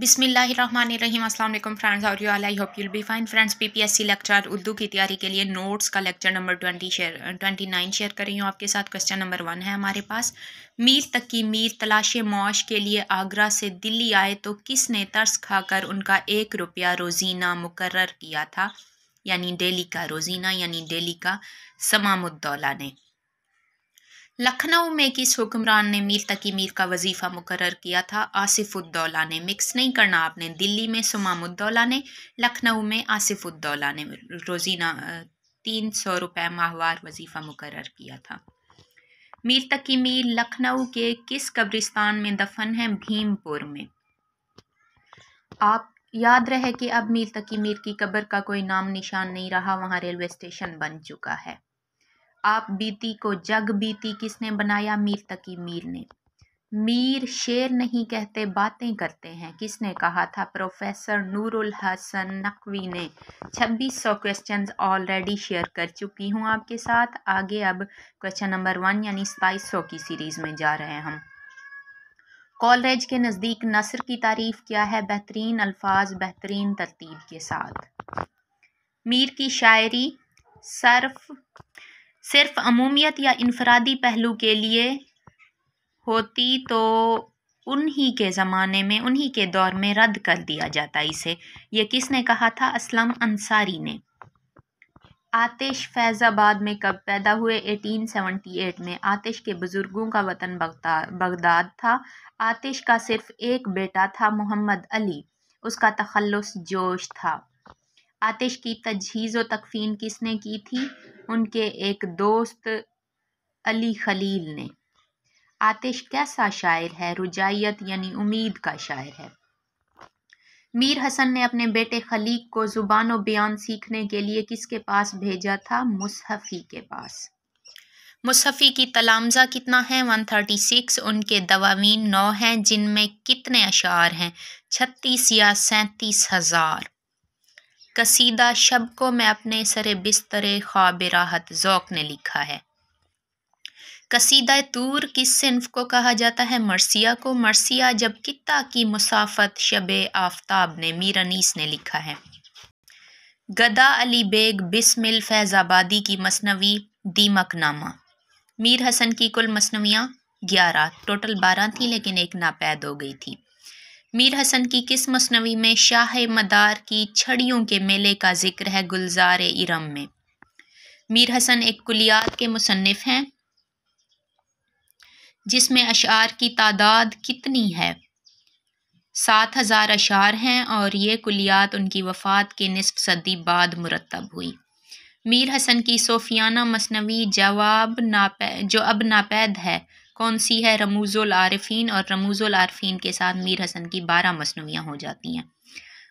बिसमीम अल्लाम फ्रेंड्स और you all I hope will be fine friends PPSC lecture Urdu की तैयारी के लिए नोट्स का lecture number twenty share twenty nine share कर रही हूँ आपके साथ क्वेश्चन नंबर वन है हमारे पास मीर तक की मीर तलाश मौश के लिए आगरा से दिल्ली आए तो किसने तर्स खाकर उनका एक रुपया रोज़ीना मुकर किया था यानी डेली का रोज़ीना यानी डेली का समामुद्दौला ने लखनऊ में किस हुक्मरान ने मीर तकी मीर का वजीफ़ा मुकर किया था आसिफुद्दौला ने मिक्स नहीं करना आपने दिल्ली में सुमामुद्दौला ने लखनऊ में आसिफुद्दौला ने रोज़ीना तीन सौ रुपये माहवार वजीफ़ा मुकर किया था मीर तकी मीर लखनऊ के किस कब्रिस्तान में दफन है भीमपुर में आप याद रहे कि अब मीर तकी मीर की कब्र का कोई नाम निशान नहीं रहा वहाँ रेलवे स्टेशन बन चुका है आप बीती को जग बीती किसने बनाया मीर तकी मीर ने मीर शेर नहीं कहते बातें करते हैं किसने कहा था प्रोफेसर नूरुल हसन नकवी ने 2600 क्वेश्चंस ऑलरेडी शेयर कर चुकी हूँ आपके साथ आगे अब क्वेश्चन नंबर वन यानी सताईस की सीरीज़ में जा रहे हैं हम कॉलरेज के नज़दीक नसर की तारीफ़ क्या है बेहतरीन अल्फाज बेहतरीन तरतीब के साथ मीर की शायरी सर्फ सिर्फ अमूमियत या इनफरादी पहलू के लिए होती तो उन्हीं के ज़माने में उन्हीं के दौर में रद्द कर दिया जाता इसे ये किसने कहा था असलम अंसारी ने आतिश फैज़ाबाद में कब पैदा हुए 1878 में आतिश के बुज़ुर्गों का वतन बगदाद था आतिश का सिर्फ एक बेटा था मोहम्मद अली उसका तखलस जोश था आतिश की तजहीज़ व तकफ़ीन किसने की थी उनके एक दोस्त अली खलील ने आतिश कैसा शायर है रुजाइत यानी उम्मीद का शायर है मीर हसन ने अपने बेटे खलीक को ज़ुबान व बयान सीखने के लिए किसके पास भेजा था मुसहफ़ी के पास मुसफ़ी की तलामज़ा कितना है 136 उनके दवावीन नौ हैं जिनमें कितने अशार हैं छत्तीस या सैंतीस हज़ार कसीदा शब को मैं अपने सरे बिस्तर ख्वाब राहत ज़ौक ने लिखा है कसीदा तूर किस सिंफ को कहा जाता है मरसिया को मरसिया जब किता की मुसाफत शब आफ्ताब ने मीरानीस ने लिखा है गदा अली बेग बिस्मिल फैज़ाबादी की मसनवी दीमक नामा मीर हसन की कुल मसनवियाँ ग्यारह टोटल बारह थी लेकिन एक नापैद हो गई थी मीर हसन की किस मसनवी में शाह मदार की छड़ियों के मेले का जिक्र है गुलजार इरम में मीर हसन एक कुलियात के मुसनफ़ हैं जिसमें अशार की तादाद कितनी है सात हज़ार अशार हैं और ये कुलियात उनकी वफ़ात के नसफ सदी बाद मुरतब हुई मीर हसन की सोफियाना मसनवी जवाब नापै जो अब नापैद है कौन सी है रमूज़ुल आरफीन और रमूज़ुल आरफीन के साथ मीर हसन की बारह मसनवियाँ हो जाती हैं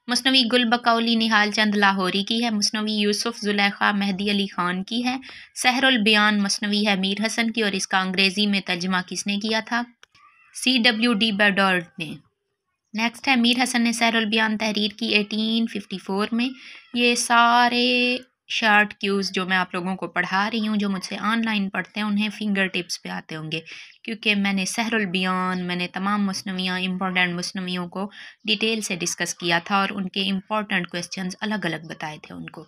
मसनवी गुल बकौली निहाल चंद लाहौरी की है मसनवी यूसुफ जुलेखा मेहदी अली ख़ान की है सहरुल बयान मसनवी है मीर हसन की और इसका अंग्रेज़ी में तर्जमा किसने किया था सी डब्ल्यू डी बेडोर्ड ने नेक्स्ट है मीर हसन ने सहरुल बयान तहरीर की एटीन फिफ्टी फोर में ये सारे शार्ट क्यूज़ जो मैं आप लोगों को पढ़ा रही हूँ जो मुझसे ऑनलाइन पढ़ते हैं उन्हें फ़िंगर टिप्स पे आते होंगे क्योंकि मैंने सहरुलबियान मैंने तमाम मसनवियाँ इम्पॉर्टेंट मसनवियों को डिटेल से डिस्कस किया था और उनके इम्पॉर्टेंट क्वेश्चन अलग अलग बताए थे उनको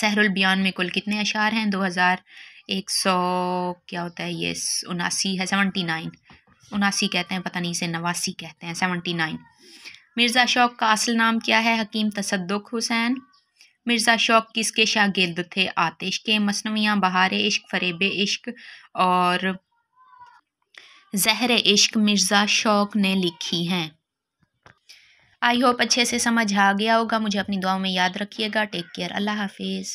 सहरबयान में कुल कितने अशार हैं दो हज़ार एक सौ क्या होता है ये उनासी है सेवनटी नाइन उनासी कहते हैं पता नहीं इसे नवासी कहते हैं सेवनटी नाइन मिर्ज़ा शौक का असल नाम क्या है हकीम तसदुक हुसैन मिर्ज़ा शौक किसके शागिर्द थे आतिश के मसनवियाँ बहार इश्क फरेब इश्क और जहर इश्क मिर्ज़ा शौक ने लिखी हैं आई होप अच्छे से समझ आ गया होगा मुझे अपनी दुआओं में याद रखिएगा टेक केयर अल्लाह हाफिज़